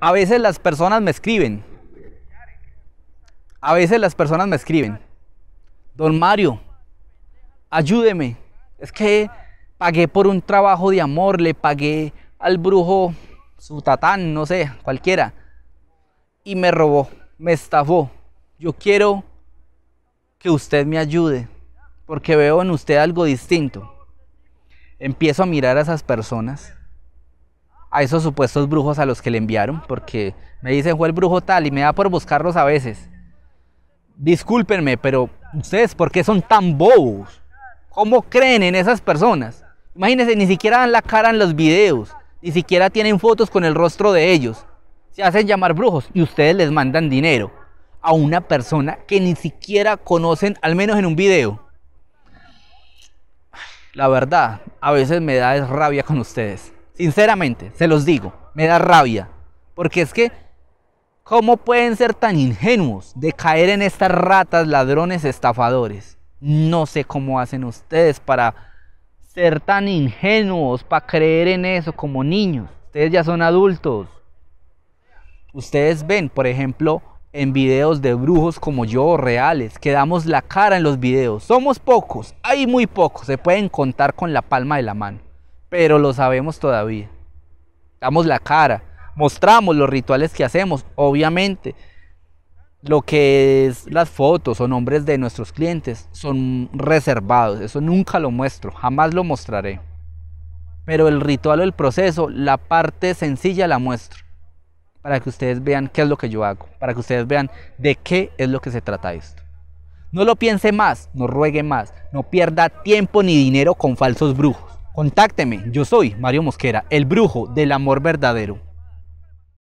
A veces las personas me escriben. A veces las personas me escriben. Don Mario, ayúdeme. Es que pagué por un trabajo de amor, le pagué al brujo su tatán, no sé, cualquiera. Y me robó, me estafó. Yo quiero que usted me ayude, porque veo en usted algo distinto. Empiezo a mirar a esas personas a esos supuestos brujos a los que le enviaron, porque me dicen fue el brujo tal y me da por buscarlos a veces. Discúlpenme, pero ustedes, ¿por qué son tan bobos? ¿Cómo creen en esas personas? Imagínense, ni siquiera dan la cara en los videos, ni siquiera tienen fotos con el rostro de ellos. Se hacen llamar brujos y ustedes les mandan dinero a una persona que ni siquiera conocen, al menos en un video. La verdad, a veces me da rabia con ustedes. Sinceramente, se los digo, me da rabia. Porque es que, ¿cómo pueden ser tan ingenuos de caer en estas ratas, ladrones, estafadores? No sé cómo hacen ustedes para ser tan ingenuos, para creer en eso como niños. Ustedes ya son adultos. Ustedes ven, por ejemplo, en videos de brujos como yo, reales, que damos la cara en los videos. Somos pocos, hay muy pocos, se pueden contar con la palma de la mano pero lo sabemos todavía. Damos la cara, mostramos los rituales que hacemos, obviamente. Lo que es las fotos o nombres de nuestros clientes son reservados, eso nunca lo muestro, jamás lo mostraré. Pero el ritual o el proceso, la parte sencilla la muestro, para que ustedes vean qué es lo que yo hago, para que ustedes vean de qué es lo que se trata esto. No lo piense más, no ruegue más, no pierda tiempo ni dinero con falsos brujos. Contácteme, yo soy Mario Mosquera, el brujo del amor verdadero.